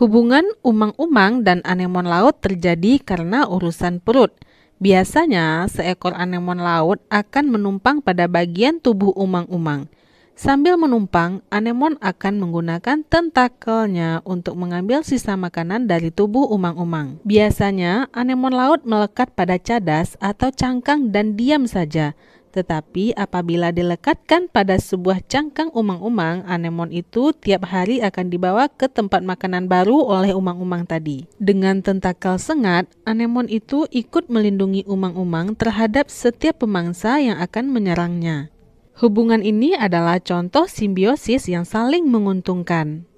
Hubungan umang-umang dan anemon laut terjadi karena urusan perut. Biasanya, seekor anemon laut akan menumpang pada bagian tubuh umang-umang. Sambil menumpang, anemon akan menggunakan tentakelnya untuk mengambil sisa makanan dari tubuh umang-umang. Biasanya, anemon laut melekat pada cadas atau cangkang dan diam saja, tetapi apabila dilekatkan pada sebuah cangkang umang-umang, anemon itu tiap hari akan dibawa ke tempat makanan baru oleh umang-umang tadi. Dengan tentakel sengat, anemon itu ikut melindungi umang-umang terhadap setiap pemangsa yang akan menyerangnya. Hubungan ini adalah contoh simbiosis yang saling menguntungkan.